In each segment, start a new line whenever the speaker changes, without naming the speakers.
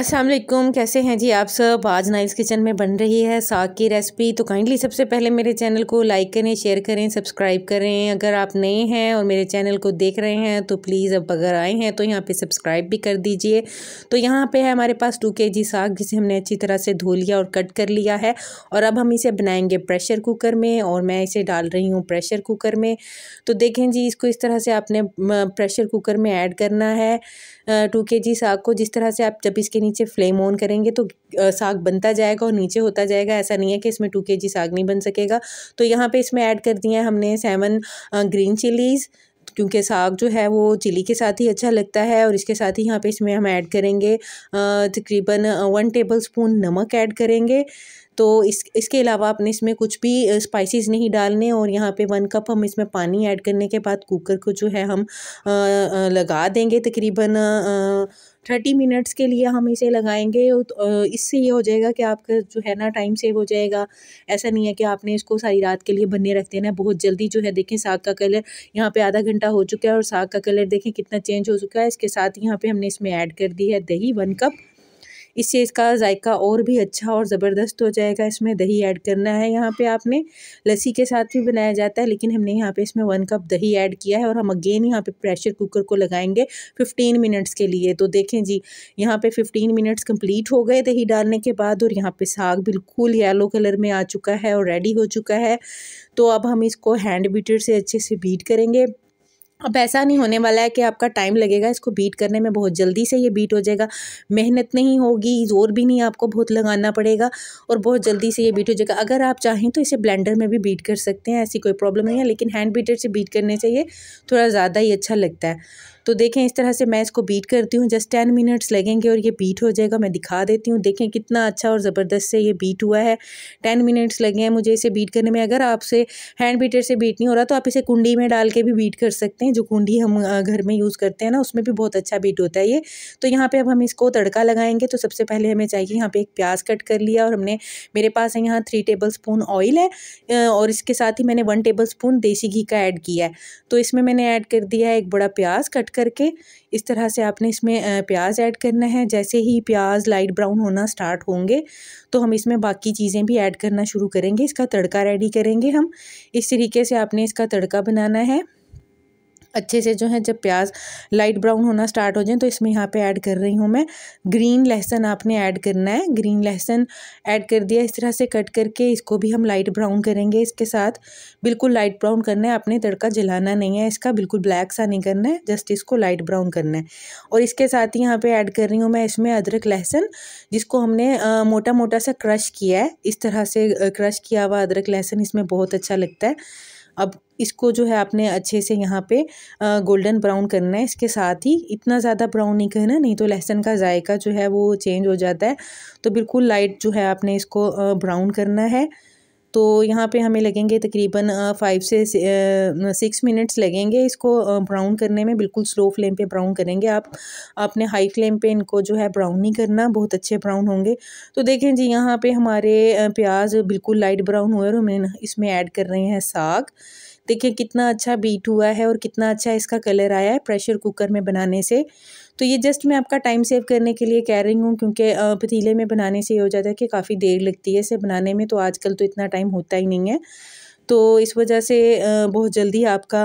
असलम कैसे हैं जी आप सब आज नाइल्स किचन में बन रही है साग की रेसिपी तो काइंडली सबसे पहले मेरे चैनल को लाइक करें शेयर करें सब्सक्राइब करें अगर आप नए हैं और मेरे चैनल को देख रहे हैं तो प्लीज़ अब अगर आए हैं तो यहाँ पे सब्सक्राइब भी कर दीजिए तो यहाँ पे है हमारे पास टू के जी साग जिसे हमने अच्छी तरह से धो लिया और कट कर लिया है और अब हम इसे बनाएंगे प्रेशर कुकर में और मैं इसे डाल रही हूँ प्रेशर कुकर में तो देखें जी इसको इस तरह से आपने प्रेशर कुकर में ऐड करना है टू के जी साग को जिस तरह से आप जब इसके नीचे फ्लेम ऑन करेंगे तो साग बनता जाएगा और नीचे होता जाएगा ऐसा नहीं है कि इसमें टू के जी साग नहीं बन सकेगा तो यहाँ पे इसमें ऐड कर दिया है हमने सेवन ग्रीन चिलीज़ क्योंकि साग जो है वो चिली के साथ ही अच्छा लगता है और इसके साथ ही यहाँ पे इसमें हम ऐड करेंगे तकरीबन वन टेबल स्पून नमक ऐड करेंगे तो इस इसके अलावा आपने इसमें कुछ भी स्पाइसेस नहीं डालने और यहाँ पे वन कप हम इसमें पानी ऐड करने के बाद कुकर को जो है हम लगा देंगे तकरीबन थर्टी मिनट्स के लिए हम इसे लगाएंगे तो इससे ये हो जाएगा कि आपका जो है ना टाइम सेव हो जाएगा ऐसा नहीं है कि आपने इसको सारी रात के लिए बनने रख देना है बहुत जल्दी जो है देखें साग का कलर यहाँ पे आधा घंटा हो चुका है और साग का कलर देखें कितना चेंज हो चुका है इसके साथ यहाँ पे हमने इसमें ऐड कर दी है दही वन कप इससे इसका जायका और भी अच्छा और ज़बरदस्त हो जाएगा इसमें दही ऐड करना है यहाँ पे आपने लस्सी के साथ भी बनाया जाता है लेकिन हमने यहाँ पे इसमें वन कप दही ऐड किया है और हम अगेन यहाँ पे प्रेशर कुकर को लगाएंगे फिफ्टीन मिनट्स के लिए तो देखें जी यहाँ पे फिफ्टीन मिनट्स कम्प्लीट हो गए दही डालने के बाद और यहाँ पर साग बिल्कुल येलो कलर में आ चुका है और रेडी हो चुका है तो अब हम इसको हैंड बीटर से अच्छे से बीट करेंगे अब ऐसा नहीं होने वाला है कि आपका टाइम लगेगा इसको बीट करने में बहुत जल्दी से ये बीट हो जाएगा मेहनत नहीं होगी ज़ोर भी नहीं आपको बहुत लगाना पड़ेगा और बहुत जल्दी से ये बीट हो जाएगा अगर आप चाहें तो इसे ब्लेंडर में भी बीट कर सकते हैं ऐसी कोई प्रॉब्लम नहीं है लेकिन हैंड बीटर से बीट करने से ये थोड़ा ज़्यादा ही अच्छा लगता है तो देखें इस तरह से मैं इसको बीट करती हूँ जस्ट टेन मिनट्स लगेंगे और ये बीट हो जाएगा मैं दिखा देती हूँ देखें कितना अच्छा और ज़बरदस्त से ये बीट हुआ है टेन मिनट्स लगे हैं मुझे इसे बीट करने में अगर आपसे हैंड बीटर से बीट नहीं हो रहा तो आप इसे कुंडी में डाल के भी बीट कर सकते हैं जो कुंडी हम घर में यूज़ करते हैं ना उसमें भी बहुत अच्छा बीट होता है ये तो यहाँ पर अब हम इसको तड़का लगाएंगे तो सबसे पहले हमें चाहिए यहाँ पर एक प्याज कट कर लिया और हमने मेरे पास है यहाँ थ्री टेबल स्पून ऑयल है और इसके साथ ही मैंने वन टेबल स्पून देसी घी का ऐड किया है तो इसमें मैंने ऐड कर दिया है एक बड़ा प्याज कट कर करके इस तरह से आपने इसमें प्याज ऐड करना है जैसे ही प्याज लाइट ब्राउन होना स्टार्ट होंगे तो हम इसमें बाकी चीज़ें भी ऐड करना शुरू करेंगे इसका तड़का रेडी करेंगे हम इस तरीके से आपने इसका तड़का बनाना है अच्छे से जो है जब प्याज लाइट ब्राउन होना स्टार्ट हो जाए तो इसमें यहाँ पे ऐड कर रही हूँ मैं ग्रीन लहसन आपने ऐड करना है ग्रीन लहसन ऐड कर दिया इस तरह से कट करके इसको भी हम लाइट ब्राउन करेंगे इसके साथ बिल्कुल लाइट ब्राउन करना है आपने तड़का जलाना नहीं है इसका बिल्कुल ब्लैक सा नहीं करना है जस्ट इसको लाइट ब्राउन करना है और इसके साथ ही यहाँ पर ऐड कर रही हूँ मैं इसमें अदरक लहसन जिसको हमने आ, मोटा मोटा सा क्रश किया है इस तरह से क्रश किया हुआ अदरक लहसन इसमें बहुत अच्छा लगता है अब इसको जो है आपने अच्छे से यहाँ पे गोल्डन ब्राउन करना है इसके साथ ही इतना ज़्यादा ब्राउन नहीं करना नहीं तो लहसुन का जायका जो है वो चेंज हो जाता है तो बिल्कुल लाइट जो है आपने इसको ब्राउन करना है तो यहाँ पे हमें लगेंगे तकरीबन फाइव से सिक्स मिनट्स लगेंगे इसको ब्राउन करने में बिल्कुल स्लो फ्लेम पे ब्राउन करेंगे आप आपने हाई फ्लेम पे इनको जो है ब्राउन नहीं करना बहुत अच्छे ब्राउन होंगे तो देखें जी यहाँ पे हमारे प्याज बिल्कुल लाइट ब्राउन हुए और हम इसमें ऐड कर रहे हैं साग देखिए कितना अच्छा बीट हुआ है और कितना अच्छा इसका कलर आया है प्रेशर कुकर में बनाने से तो ये जस्ट मैं आपका टाइम सेव करने के लिए कह रही हूँ क्योंकि पतीले में बनाने से ये हो जाता है कि काफ़ी देर लगती है इसे बनाने में तो आजकल तो इतना टाइम होता ही नहीं है तो इस वजह से बहुत जल्दी आपका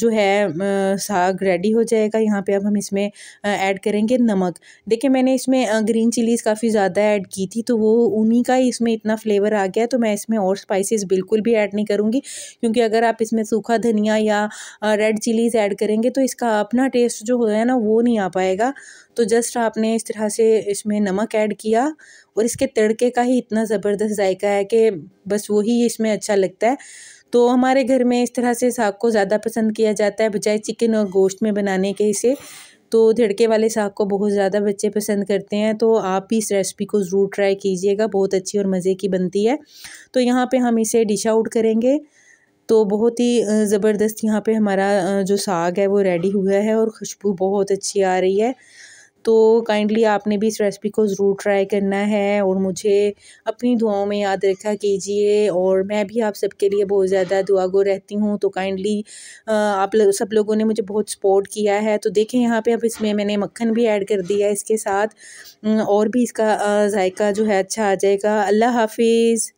जो है साग रेडी हो जाएगा यहाँ पे अब हम इसमें ऐड करेंगे नमक देखिए मैंने इसमें ग्रीन चिलीज़ काफ़ी ज़्यादा ऐड की थी तो वो उन्हीं का ही इसमें इतना फ्लेवर आ गया तो मैं इसमें और स्पाइसेस बिल्कुल भी ऐड नहीं करूँगी क्योंकि अगर आप इसमें सूखा धनिया या रेड चिलीज़ ऐड करेंगे तो इसका अपना टेस्ट जो हो ना वो नहीं आ पाएगा तो जस्ट आपने इस तरह से इसमें नमक ऐड किया और इसके तड़के का ही इतना ज़बरदस्त जायका है कि बस वही इसमें अच्छा लगता है तो हमारे घर में इस तरह से साग को ज़्यादा पसंद किया जाता है बजाय चिकन और गोश्त में बनाने के इसे तो धड़के वाले साग को बहुत ज़्यादा बच्चे पसंद करते हैं तो आप भी इस रेसिपी को ज़रूर ट्राई कीजिएगा बहुत अच्छी और मज़े की बनती है तो यहाँ पे हम इसे डिश आउट करेंगे तो बहुत ही ज़बरदस्त यहाँ पे हमारा जो साग है वो रेडी हुआ है और खुशबू बहुत अच्छी आ रही है तो काइंडली आपने भी इस रेसिपी को ज़रूर ट्राई करना है और मुझे अपनी दुआओं में याद रखा कीजिए और मैं भी आप सबके लिए बहुत ज़्यादा दुआगो रहती हूँ तो काइंडली आप सब लोगों ने मुझे बहुत सपोर्ट किया है तो देखें यहाँ पे अब इसमें मैंने मक्खन भी ऐड कर दिया है इसके साथ और भी इसका जायका जो है अच्छा आ जाएगा अल्लाह हाफिज़